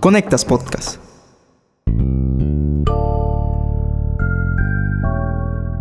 Conectas Podcast.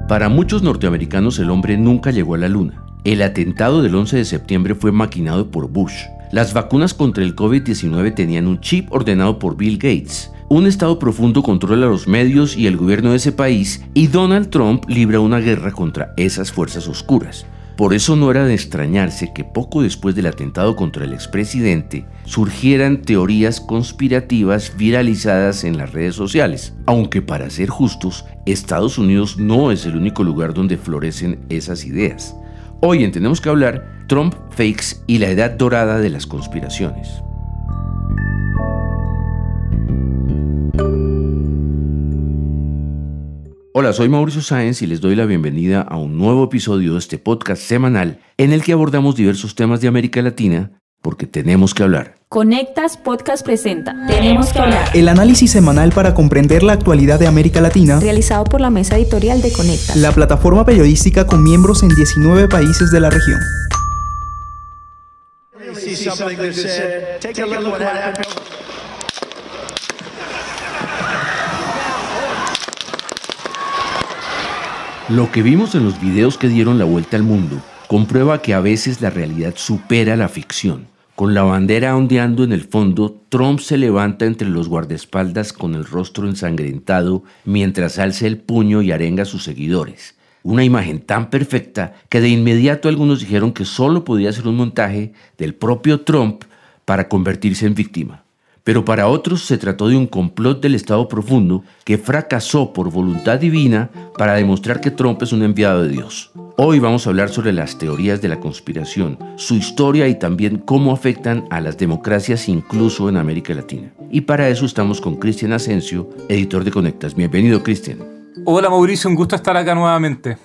Para muchos norteamericanos el hombre nunca llegó a la luna. El atentado del 11 de septiembre fue maquinado por Bush. Las vacunas contra el COVID-19 tenían un chip ordenado por Bill Gates. Un Estado profundo controla los medios y el gobierno de ese país y Donald Trump libra una guerra contra esas fuerzas oscuras. Por eso no era de extrañarse que poco después del atentado contra el expresidente surgieran teorías conspirativas viralizadas en las redes sociales. Aunque para ser justos, Estados Unidos no es el único lugar donde florecen esas ideas. Hoy en Tenemos que hablar, Trump fakes y la edad dorada de las conspiraciones. Hola, soy Mauricio Sáenz y les doy la bienvenida a un nuevo episodio de este podcast semanal en el que abordamos diversos temas de América Latina porque tenemos que hablar. Conectas Podcast presenta Tenemos que hablar. El análisis semanal para comprender la actualidad de América Latina, realizado por la mesa editorial de Conectas, la plataforma periodística con miembros en 19 países de la región. Lo que vimos en los videos que dieron la vuelta al mundo comprueba que a veces la realidad supera la ficción. Con la bandera ondeando en el fondo, Trump se levanta entre los guardaespaldas con el rostro ensangrentado mientras alza el puño y arenga a sus seguidores. Una imagen tan perfecta que de inmediato algunos dijeron que solo podía ser un montaje del propio Trump para convertirse en víctima pero para otros se trató de un complot del Estado profundo que fracasó por voluntad divina para demostrar que Trump es un enviado de Dios. Hoy vamos a hablar sobre las teorías de la conspiración, su historia y también cómo afectan a las democracias incluso en América Latina. Y para eso estamos con Cristian Asensio, editor de Conectas. Bienvenido, Cristian. Hola Mauricio, un gusto estar acá nuevamente.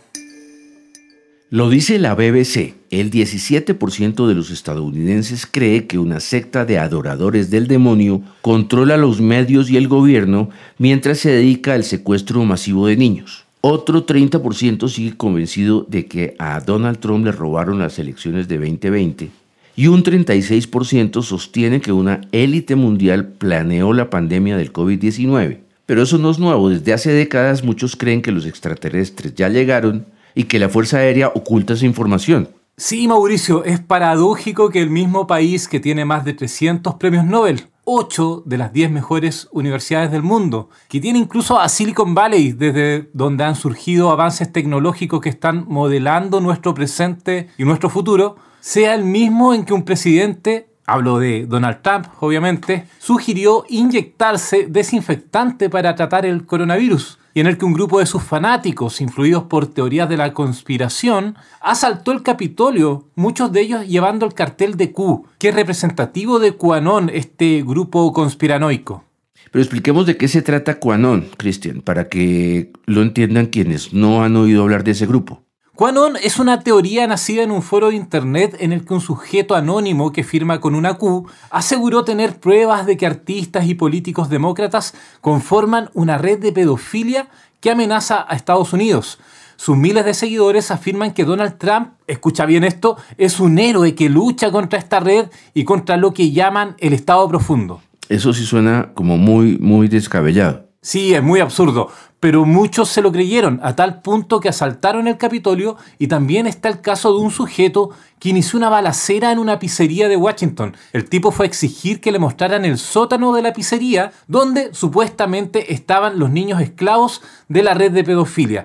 Lo dice la BBC, el 17% de los estadounidenses cree que una secta de adoradores del demonio controla los medios y el gobierno mientras se dedica al secuestro masivo de niños. Otro 30% sigue convencido de que a Donald Trump le robaron las elecciones de 2020 y un 36% sostiene que una élite mundial planeó la pandemia del COVID-19. Pero eso no es nuevo, desde hace décadas muchos creen que los extraterrestres ya llegaron y que la Fuerza Aérea oculta esa información. Sí, Mauricio, es paradójico que el mismo país que tiene más de 300 premios Nobel, 8 de las 10 mejores universidades del mundo, que tiene incluso a Silicon Valley, desde donde han surgido avances tecnológicos que están modelando nuestro presente y nuestro futuro, sea el mismo en que un presidente hablo de Donald Trump, obviamente, sugirió inyectarse desinfectante para tratar el coronavirus y en el que un grupo de sus fanáticos, influidos por teorías de la conspiración, asaltó el Capitolio, muchos de ellos llevando el cartel de Q, que es representativo de QAnon, este grupo conspiranoico. Pero expliquemos de qué se trata QAnon, Christian, para que lo entiendan quienes no han oído hablar de ese grupo. Quanon es una teoría nacida en un foro de internet en el que un sujeto anónimo que firma con una Q aseguró tener pruebas de que artistas y políticos demócratas conforman una red de pedofilia que amenaza a Estados Unidos. Sus miles de seguidores afirman que Donald Trump, escucha bien esto, es un héroe que lucha contra esta red y contra lo que llaman el Estado profundo. Eso sí suena como muy, muy descabellado. Sí, es muy absurdo, pero muchos se lo creyeron, a tal punto que asaltaron el Capitolio y también está el caso de un sujeto quien inició una balacera en una pizzería de Washington. El tipo fue a exigir que le mostraran el sótano de la pizzería donde supuestamente estaban los niños esclavos de la red de pedofilia,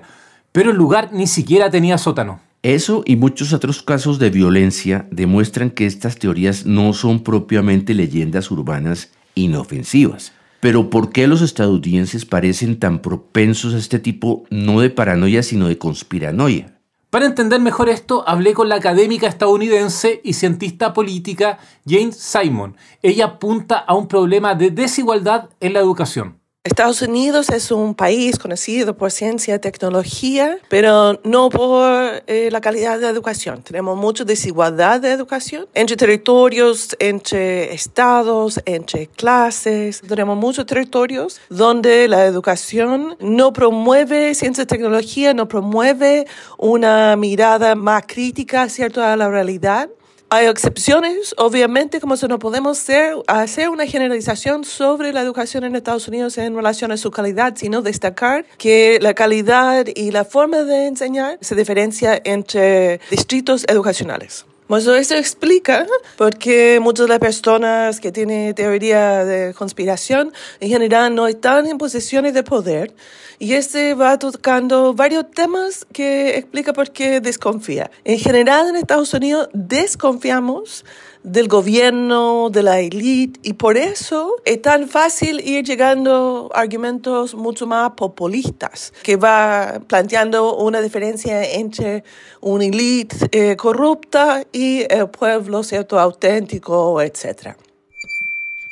pero el lugar ni siquiera tenía sótano. Eso y muchos otros casos de violencia demuestran que estas teorías no son propiamente leyendas urbanas inofensivas pero ¿por qué los estadounidenses parecen tan propensos a este tipo no de paranoia, sino de conspiranoia? Para entender mejor esto, hablé con la académica estadounidense y cientista política Jane Simon. Ella apunta a un problema de desigualdad en la educación. Estados Unidos es un país conocido por ciencia y tecnología, pero no por eh, la calidad de la educación. Tenemos mucha desigualdad de educación entre territorios, entre estados, entre clases. Tenemos muchos territorios donde la educación no promueve ciencia y tecnología, no promueve una mirada más crítica, ¿cierto?, a la realidad. Hay excepciones, obviamente, como si no podemos hacer una generalización sobre la educación en Estados Unidos en relación a su calidad, sino destacar que la calidad y la forma de enseñar se diferencia entre distritos educacionales. Bueno, eso explica por qué muchas de las personas que tienen teoría de conspiración en general no están en posiciones de poder. Y este va tocando varios temas que explica por qué desconfía. En general en Estados Unidos desconfiamos del gobierno, de la élite, y por eso es tan fácil ir llegando argumentos mucho más populistas, que va planteando una diferencia entre una élite eh, corrupta y el pueblo, ¿cierto?, auténtico, etc.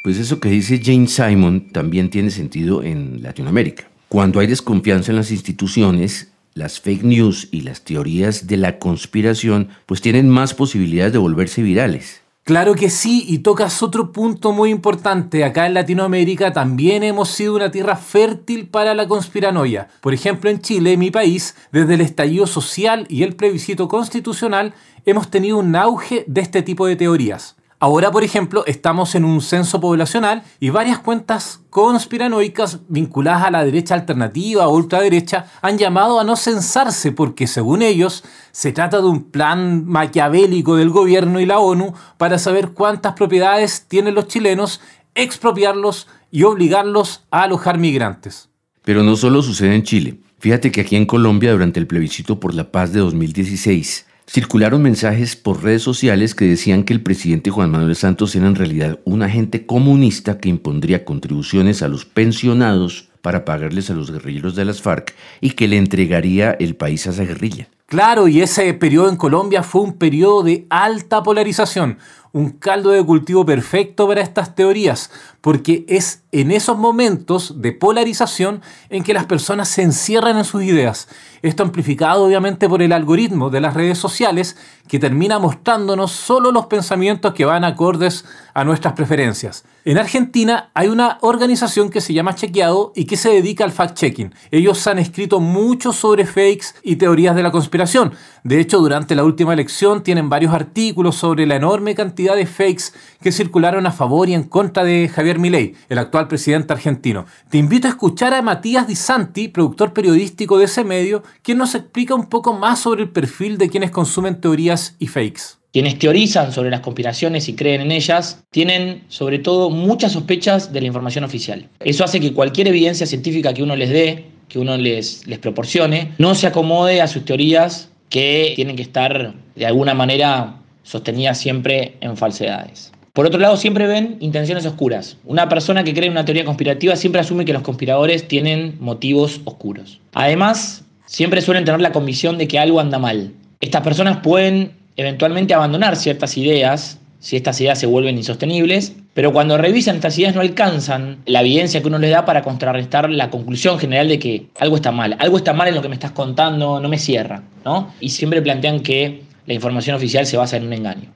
Pues eso que dice James Simon también tiene sentido en Latinoamérica. Cuando hay desconfianza en las instituciones, las fake news y las teorías de la conspiración pues tienen más posibilidades de volverse virales. Claro que sí, y tocas otro punto muy importante. Acá en Latinoamérica también hemos sido una tierra fértil para la conspiranoia. Por ejemplo, en Chile, mi país, desde el estallido social y el plebiscito constitucional, hemos tenido un auge de este tipo de teorías. Ahora, por ejemplo, estamos en un censo poblacional y varias cuentas conspiranoicas vinculadas a la derecha alternativa o ultraderecha han llamado a no censarse porque, según ellos, se trata de un plan maquiavélico del gobierno y la ONU para saber cuántas propiedades tienen los chilenos, expropiarlos y obligarlos a alojar migrantes. Pero no solo sucede en Chile. Fíjate que aquí en Colombia, durante el plebiscito por la paz de 2016, Circularon mensajes por redes sociales que decían que el presidente Juan Manuel Santos era en realidad un agente comunista que impondría contribuciones a los pensionados para pagarles a los guerrilleros de las FARC y que le entregaría el país a esa guerrilla. Claro, y ese periodo en Colombia fue un periodo de alta polarización, un caldo de cultivo perfecto para estas teorías, porque es en esos momentos de polarización en que las personas se encierran en sus ideas. Esto amplificado obviamente por el algoritmo de las redes sociales, que termina mostrándonos solo los pensamientos que van acordes a nuestras preferencias. En Argentina hay una organización que se llama Chequeado y que se dedica al fact-checking. Ellos han escrito mucho sobre fakes y teorías de la conspiración, de hecho, durante la última elección tienen varios artículos sobre la enorme cantidad de fakes que circularon a favor y en contra de Javier Milei, el actual presidente argentino. Te invito a escuchar a Matías Di Santi, productor periodístico de ese medio, quien nos explica un poco más sobre el perfil de quienes consumen teorías y fakes. Quienes teorizan sobre las conspiraciones y creen en ellas tienen sobre todo muchas sospechas de la información oficial. Eso hace que cualquier evidencia científica que uno les dé, que uno les, les proporcione, no se acomode a sus teorías que tienen que estar de alguna manera sostenidas siempre en falsedades. Por otro lado, siempre ven intenciones oscuras. Una persona que cree en una teoría conspirativa siempre asume que los conspiradores tienen motivos oscuros. Además, siempre suelen tener la convicción de que algo anda mal. Estas personas pueden eventualmente abandonar ciertas ideas si estas ideas se vuelven insostenibles pero cuando revisan estas ideas no alcanzan la evidencia que uno les da para contrarrestar la conclusión general de que algo está mal, algo está mal en lo que me estás contando, no me cierra, ¿no? Y siempre plantean que la información oficial se basa en un engaño.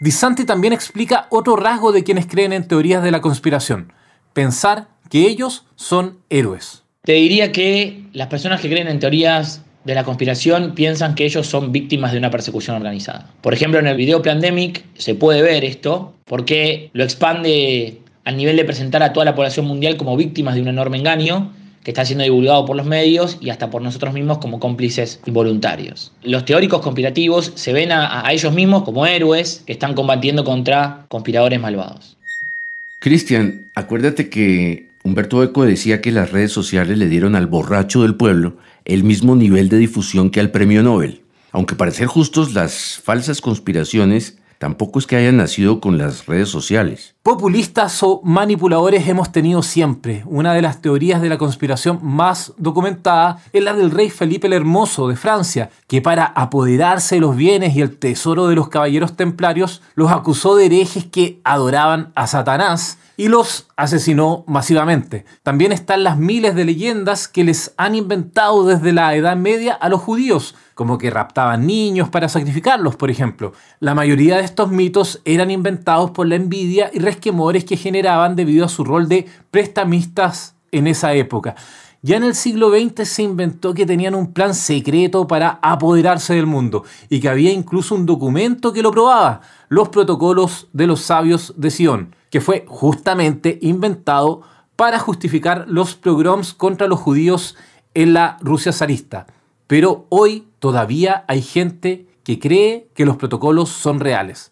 Disante también explica otro rasgo de quienes creen en teorías de la conspiración, pensar que ellos son héroes. Te diría que las personas que creen en teorías de la conspiración piensan que ellos son víctimas de una persecución organizada. Por ejemplo, en el video Pandemic se puede ver esto porque lo expande al nivel de presentar a toda la población mundial como víctimas de un enorme engaño que está siendo divulgado por los medios y hasta por nosotros mismos como cómplices involuntarios. Los teóricos conspirativos se ven a, a ellos mismos como héroes que están combatiendo contra conspiradores malvados. Cristian, acuérdate que Humberto Eco decía que las redes sociales le dieron al borracho del pueblo el mismo nivel de difusión que al premio Nobel. Aunque para ser justos, las falsas conspiraciones tampoco es que hayan nacido con las redes sociales. Populistas o manipuladores hemos tenido siempre. Una de las teorías de la conspiración más documentada es la del rey Felipe el Hermoso de Francia, que para apoderarse de los bienes y el tesoro de los caballeros templarios, los acusó de herejes que adoraban a Satanás y los asesinó masivamente. También están las miles de leyendas que les han inventado desde la Edad Media a los judíos, como que raptaban niños para sacrificarlos, por ejemplo. La mayoría de estos mitos eran inventados por la envidia y resquemores que generaban debido a su rol de prestamistas en esa época. Ya en el siglo XX se inventó que tenían un plan secreto para apoderarse del mundo y que había incluso un documento que lo probaba, los protocolos de los sabios de Sion, que fue justamente inventado para justificar los pogroms contra los judíos en la Rusia zarista. Pero hoy todavía hay gente que cree que los protocolos son reales.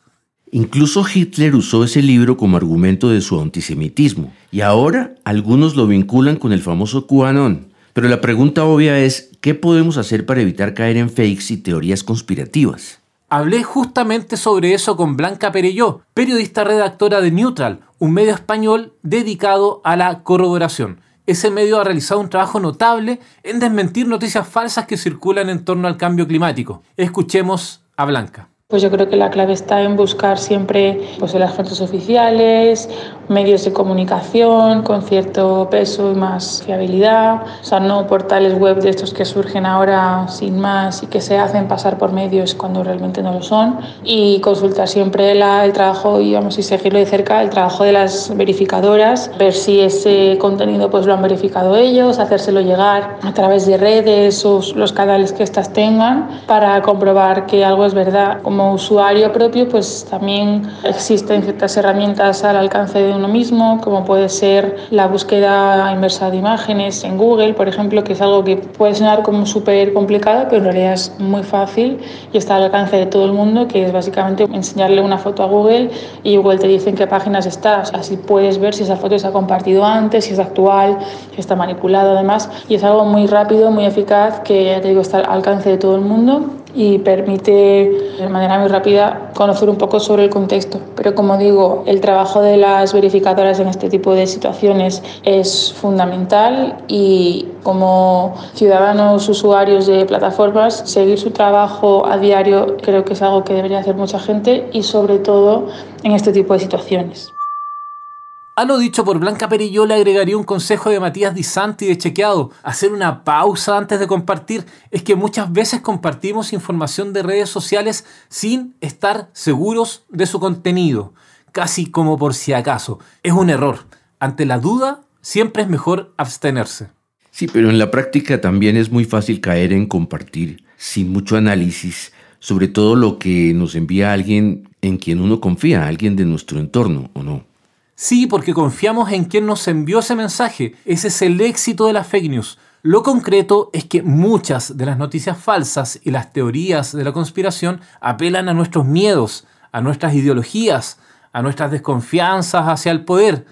Incluso Hitler usó ese libro como argumento de su antisemitismo, y ahora algunos lo vinculan con el famoso QAnon. Pero la pregunta obvia es, ¿qué podemos hacer para evitar caer en fakes y teorías conspirativas? Hablé justamente sobre eso con Blanca Perelló, periodista redactora de Neutral, un medio español dedicado a la corroboración. Ese medio ha realizado un trabajo notable en desmentir noticias falsas que circulan en torno al cambio climático. Escuchemos a Blanca. Pues yo creo que la clave está en buscar siempre pues, en las fuentes oficiales, medios de comunicación con cierto peso y más fiabilidad, o sea, no portales web de estos que surgen ahora sin más y que se hacen pasar por medios cuando realmente no lo son, y consultar siempre la, el trabajo y, vamos, a seguirlo de cerca, el trabajo de las verificadoras, ver si ese contenido pues, lo han verificado ellos, hacérselo llegar a través de redes o los canales que éstas tengan para comprobar que algo es verdad como usuario propio, pues también existen ciertas herramientas al alcance de uno mismo, como puede ser la búsqueda inversa de imágenes en Google, por ejemplo, que es algo que puede sonar como súper complicado, pero en realidad es muy fácil y está al alcance de todo el mundo, que es básicamente enseñarle una foto a Google y Google te dice en qué páginas estás. Así puedes ver si esa foto se ha compartido antes, si es actual, si está manipulada además. Y es algo muy rápido, muy eficaz, que ya te digo, está al alcance de todo el mundo y permite de manera muy rápida conocer un poco sobre el contexto. Pero como digo, el trabajo de las verificadoras en este tipo de situaciones es fundamental y como ciudadanos usuarios de plataformas, seguir su trabajo a diario creo que es algo que debería hacer mucha gente y sobre todo en este tipo de situaciones. A ah, lo dicho por Blanca Perillo le agregaría un consejo de Matías Di Santi de Chequeado, hacer una pausa antes de compartir, es que muchas veces compartimos información de redes sociales sin estar seguros de su contenido, casi como por si acaso. Es un error. Ante la duda, siempre es mejor abstenerse. Sí, pero en la práctica también es muy fácil caer en compartir sin mucho análisis, sobre todo lo que nos envía alguien en quien uno confía, alguien de nuestro entorno, ¿o no? Sí, porque confiamos en quien nos envió ese mensaje. Ese es el éxito de las fake news. Lo concreto es que muchas de las noticias falsas y las teorías de la conspiración apelan a nuestros miedos, a nuestras ideologías, a nuestras desconfianzas hacia el poder.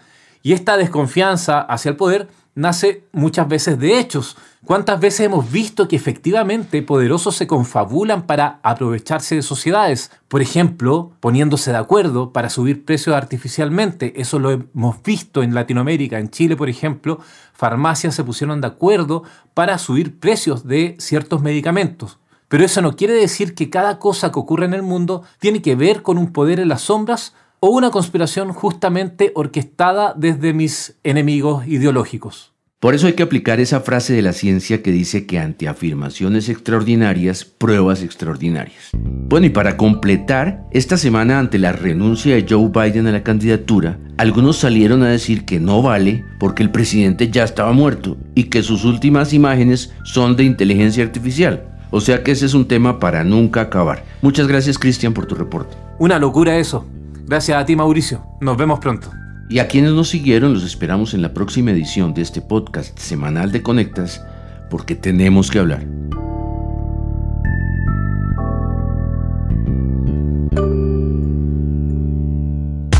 Y esta desconfianza hacia el poder nace muchas veces de hechos. ¿Cuántas veces hemos visto que efectivamente poderosos se confabulan para aprovecharse de sociedades? Por ejemplo, poniéndose de acuerdo para subir precios artificialmente. Eso lo hemos visto en Latinoamérica. En Chile, por ejemplo, farmacias se pusieron de acuerdo para subir precios de ciertos medicamentos. Pero eso no quiere decir que cada cosa que ocurre en el mundo tiene que ver con un poder en las sombras o una conspiración justamente orquestada desde mis enemigos ideológicos. Por eso hay que aplicar esa frase de la ciencia que dice que ante afirmaciones extraordinarias, pruebas extraordinarias. Bueno, y para completar, esta semana ante la renuncia de Joe Biden a la candidatura, algunos salieron a decir que no vale porque el presidente ya estaba muerto y que sus últimas imágenes son de inteligencia artificial. O sea que ese es un tema para nunca acabar. Muchas gracias Cristian por tu reporte. Una locura eso. Gracias a ti, Mauricio. Nos vemos pronto. Y a quienes nos siguieron, los esperamos en la próxima edición de este podcast semanal de Conectas, porque tenemos que hablar.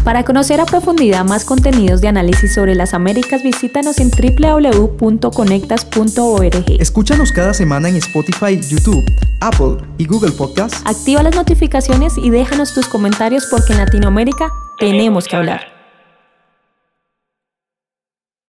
Para conocer a profundidad más contenidos de análisis sobre las Américas, visítanos en www.conectas.org. Escúchanos cada semana en Spotify, YouTube Apple y Google Podcasts. Activa las notificaciones y déjanos tus comentarios porque en Latinoamérica tenemos que hablar.